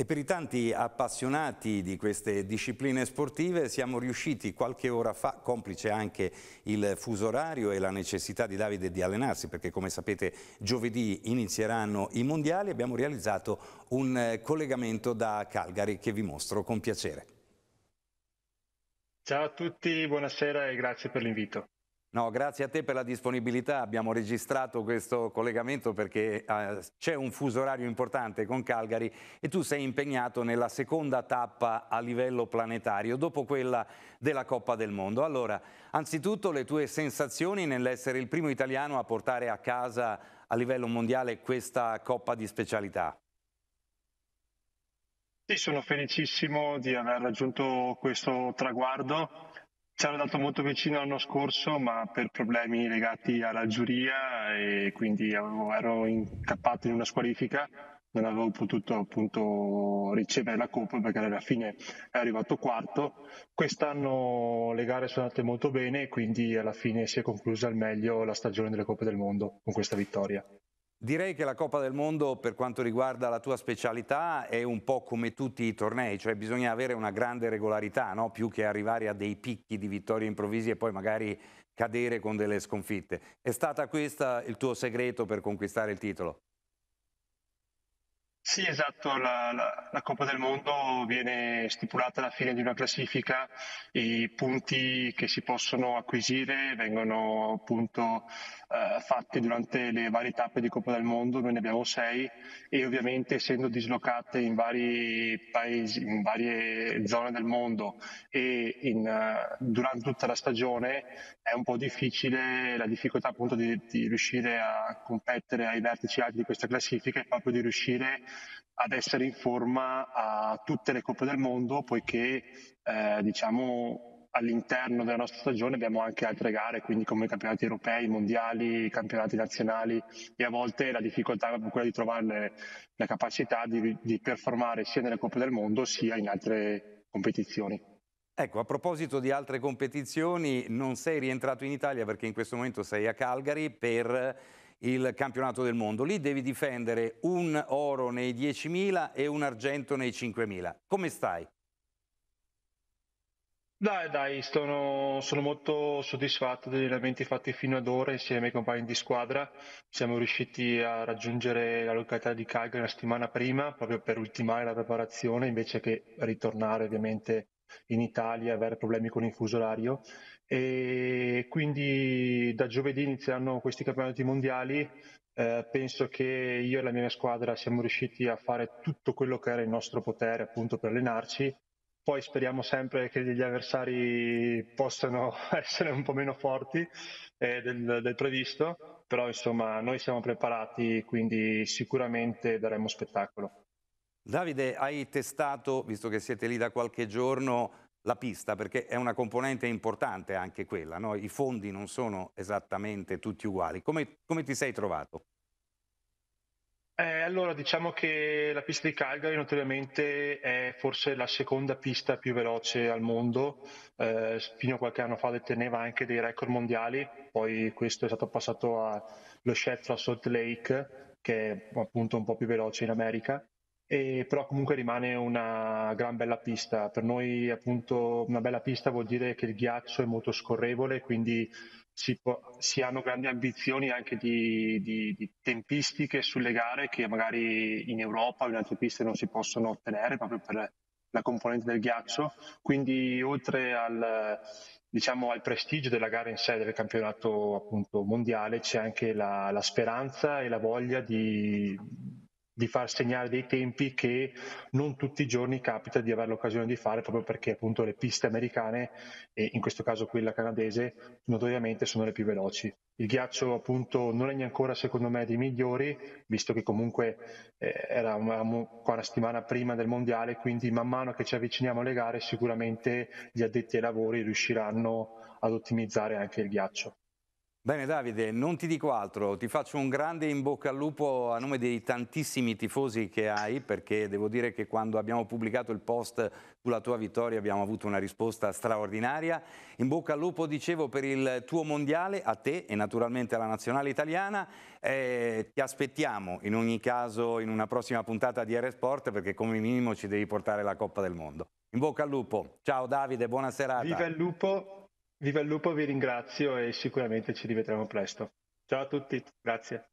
E per i tanti appassionati di queste discipline sportive siamo riusciti qualche ora fa, complice anche il fuso orario e la necessità di Davide di allenarsi, perché come sapete giovedì inizieranno i mondiali, abbiamo realizzato un eh, collegamento da Calgary che vi mostro con piacere. Ciao a tutti, buonasera e grazie per l'invito. No, grazie a te per la disponibilità. Abbiamo registrato questo collegamento perché eh, c'è un fuso orario importante con Calgary e tu sei impegnato nella seconda tappa a livello planetario, dopo quella della Coppa del Mondo. Allora, anzitutto le tue sensazioni nell'essere il primo italiano a portare a casa a livello mondiale questa Coppa di specialità. Sì, sono felicissimo di aver raggiunto questo traguardo ci hanno dato molto vicino l'anno scorso, ma per problemi legati alla giuria e quindi avevo, ero incappato in una squalifica, non avevo potuto appunto ricevere la coppa perché alla fine è arrivato quarto. Quest'anno le gare sono andate molto bene, e quindi alla fine si è conclusa al meglio la stagione delle Coppe del Mondo con questa vittoria. Direi che la Coppa del Mondo per quanto riguarda la tua specialità è un po' come tutti i tornei, cioè bisogna avere una grande regolarità, no? più che arrivare a dei picchi di vittorie improvvisi e poi magari cadere con delle sconfitte. È stata questo il tuo segreto per conquistare il titolo? Sì, esatto, la, la, la, Coppa del Mondo viene stipulata alla fine di una classifica, i punti che si possono acquisire vengono appunto eh, fatti durante le varie tappe di Coppa del Mondo, noi ne abbiamo sei e ovviamente essendo dislocate in vari paesi, in varie zone del mondo e in, uh, durante tutta la stagione è un po' difficile la difficoltà appunto di, di riuscire a competere ai vertici alti di questa classifica e proprio di riuscire ad essere in forma a tutte le coppe del mondo, poiché eh, diciamo, all'interno della nostra stagione abbiamo anche altre gare, quindi come campionati europei, mondiali, campionati nazionali e a volte la difficoltà è proprio quella di trovare la capacità di, di performare sia nelle coppe del mondo sia in altre competizioni. Ecco, a proposito di altre competizioni, non sei rientrato in Italia perché in questo momento sei a Calgary per il campionato del mondo. Lì devi difendere un oro nei 10.000 e un argento nei 5.000. Come stai? Dai, dai, sono, sono, molto soddisfatto degli allenamenti fatti fino ad ora insieme ai compagni di squadra. Siamo riusciti a raggiungere la località di Calgary una settimana prima, proprio per ultimare la preparazione, invece che ritornare ovviamente in Italia, avere problemi con il fuso orario e quindi da giovedì inizieranno questi campionati mondiali. Eh, penso che io e la mia squadra siamo riusciti a fare tutto quello che era il nostro potere appunto per allenarci. Poi speriamo sempre che gli avversari possano essere un po' meno forti eh, del, del previsto, però insomma noi siamo preparati, quindi sicuramente daremo spettacolo. Davide, hai testato, visto che siete lì da qualche giorno, la pista, perché è una componente importante anche quella, no? i fondi non sono esattamente tutti uguali. Come, come ti sei trovato? Eh, allora, diciamo che la pista di Calgary notoriamente è forse la seconda pista più veloce al mondo, eh, fino a qualche anno fa deteneva anche dei record mondiali, poi questo è stato passato allo Sheffield Salt Lake, che è appunto un po' più veloce in America. E, però comunque rimane una gran bella pista. Per noi appunto una bella pista vuol dire che il ghiaccio è molto scorrevole, quindi si, può, si hanno grandi ambizioni anche di, di, di, tempistiche sulle gare che magari in Europa o in altre piste non si possono ottenere proprio per la componente del ghiaccio. Quindi oltre al, diciamo, al prestigio della gara in sé del campionato appunto, mondiale c'è anche la, la speranza e la voglia di di far segnare dei tempi che non tutti i giorni capita di avere l'occasione di fare proprio perché appunto le piste americane e in questo caso quella canadese notoriamente sono le più veloci. Il ghiaccio appunto non è ancora secondo me dei migliori visto che comunque eh, eravamo qua una settimana prima del mondiale quindi man mano che ci avviciniamo alle gare sicuramente gli addetti ai lavori riusciranno ad ottimizzare anche il ghiaccio. Bene Davide, non ti dico altro, ti faccio un grande in bocca al lupo a nome dei tantissimi tifosi che hai, perché devo dire che quando abbiamo pubblicato il post sulla tua vittoria abbiamo avuto una risposta straordinaria. In bocca al lupo, dicevo, per il tuo mondiale, a te e naturalmente alla nazionale italiana. Eh, ti aspettiamo in ogni caso in una prossima puntata di Aeresport perché come minimo ci devi portare la Coppa del Mondo. In bocca al lupo, ciao Davide, buona serata. Viva il lupo! Viva il lupo, vi ringrazio e sicuramente ci rivedremo presto. Ciao a tutti, grazie.